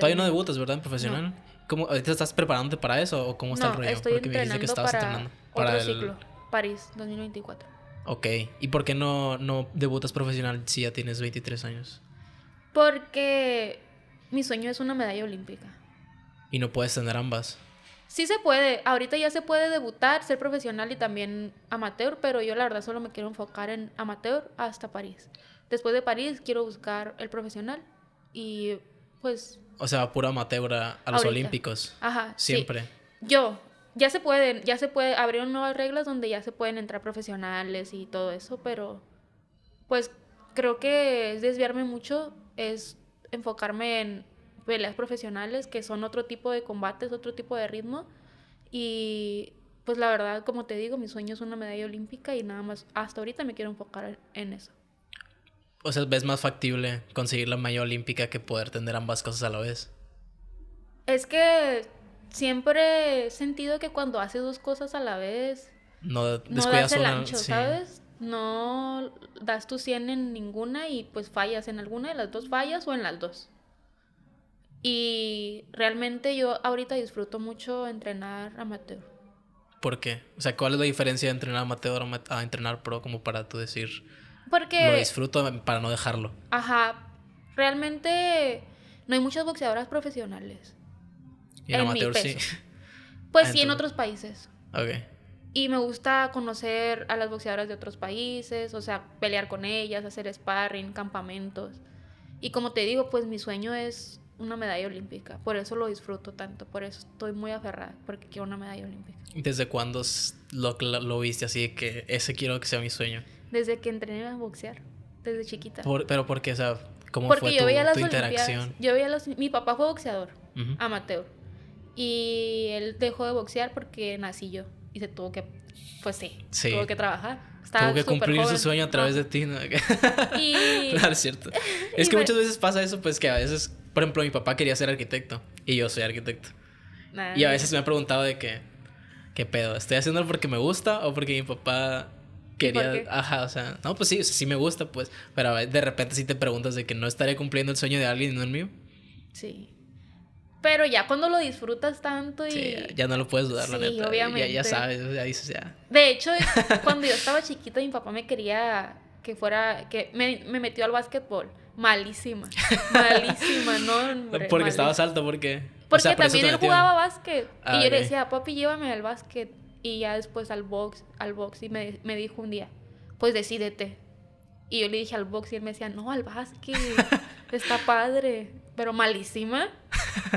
Todavía no debutas, ¿verdad? profesional. ¿Cómo, ¿Ahorita estás preparándote para eso o cómo está el rollo? Estoy Porque me que estabas entrenando. Para otro el... ciclo, París 2024. Ok. ¿Y por qué no, no debutas profesional si ya tienes 23 años? Porque mi sueño es una medalla olímpica. ¿Y no puedes tener ambas? Sí se puede. Ahorita ya se puede debutar, ser profesional y también amateur, pero yo la verdad solo me quiero enfocar en amateur hasta París. Después de París quiero buscar el profesional y pues o sea, pura amateur a, los Olímpicos. Ajá. Siempre. Yo, ya se pueden, ya se puede, abrieron nuevas reglas donde ya se pueden entrar profesionales y todo eso, pero pues creo que es desviarme mucho, es enfocarme en peleas profesionales que son otro tipo de combates, otro tipo de ritmo y pues la verdad, como te digo, mi sueño es una medalla olímpica y nada más, hasta ahorita me quiero enfocar en eso. O sea, ves más factible conseguir la mayor olímpica que poder tener ambas cosas a la vez. Es que siempre he sentido que cuando haces dos cosas a la vez, no, descuidas das ¿sabes? No das tu 100 en ninguna y pues fallas en alguna de las dos, fallas o en las dos. Y realmente yo ahorita disfruto mucho entrenar amateur. ¿Por qué? O sea, ¿cuál es la diferencia de entrenar amateur a entrenar pro como para tú decir... Porque... Lo disfruto para no dejarlo. Ajá. Realmente no hay muchas boxeadoras profesionales. en, mi sí. Pues ah, sí, en otros países. Ok. Y me gusta conocer a las boxeadoras de otros países, o sea, pelear con ellas, hacer sparring, campamentos. Y como te digo, pues mi sueño es una medalla olímpica. Por eso lo disfruto tanto, por eso estoy muy aferrada, porque quiero una medalla olímpica. ¿Desde cuándo lo, lo viste así que ese quiero que sea mi sueño? Desde que entrené a boxear, desde chiquita. pero porque, o sea, ¿cómo fue tu, interacción? Yo veía los, mi papá fue boxeador, uh amateur. Y él dejó de boxear porque nací yo. Y se tuvo que, pues sí, tuvo que trabajar. tuvo que cumplir su sueño a través de ti. claro, es cierto. Es que muchas veces pasa eso, pues que a veces, por ejemplo, mi papá quería ser arquitecto y yo soy arquitecto. y a veces me ha preguntado de que, ¿qué pedo? ¿Estoy haciéndolo porque me gusta o porque mi papá quería, ajá, o sea, no, pues sí, sí me gusta, pues, pero de repente sí te preguntas de que no estaré cumpliendo el sueño de alguien y no el mío. Sí. Pero ya cuando lo disfrutas tanto y... ya, no lo puedes dudar, la neta. Ya, sabes, ya dices, ya. De hecho, cuando yo estaba chiquita, mi papá me quería que fuera, que me, metió al básquetbol. Malísima. Malísima, no. porque estaba estabas alto, ¿por qué? Porque también él jugaba básquet. y ah, yo le decía, papi, llévame al básquet. Y ya después al box, al box, y me, dijo un día, pues decídete. Y yo le dije al box y él me decía, no, al básquet, está padre, pero malísima.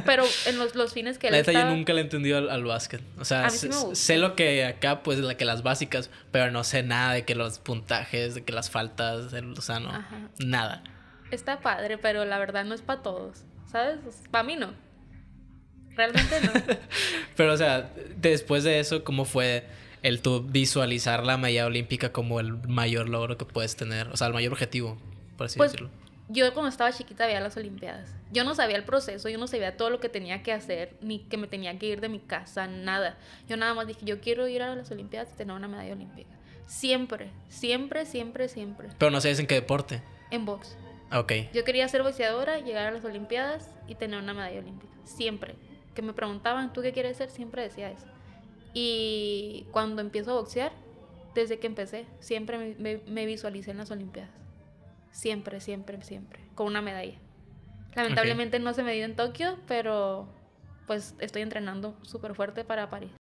Pero en los, fines que La neta yo nunca le he entendido al, básquet. O sea, sé lo que acá, pues, la que las básicas, pero no sé nada de que los puntajes, de que las faltas, el, o sea, no, nada. Está padre, pero la verdad no es para todos, ¿sabes? Para mí no. Realmente no. Pero, o sea, después de eso, ¿cómo fue el tú visualizar la medalla olímpica como el mayor logro que puedes tener? O sea, el mayor objetivo, por así pues, decirlo. Yo cuando estaba chiquita veía las Olimpiadas. Yo no sabía el proceso, yo no sabía todo lo que tenía que hacer, ni que me tenía que ir de mi casa, nada. Yo nada más dije, yo quiero ir a las Olimpiadas y tener una medalla olímpica. Siempre, siempre, siempre, siempre. Pero no sabes en qué deporte. En box. Ok. Yo quería ser boxeadora, llegar a las Olimpiadas y tener una medalla olímpica. Siempre que me preguntaban, ¿tú qué quieres ser? Siempre decía eso. Y cuando empiezo a boxear, desde que empecé, siempre me, visualicé en las Olimpiadas. Siempre, siempre, siempre. Con una medalla. Lamentablemente no se me dio en Tokio, pero pues estoy entrenando súper fuerte para París.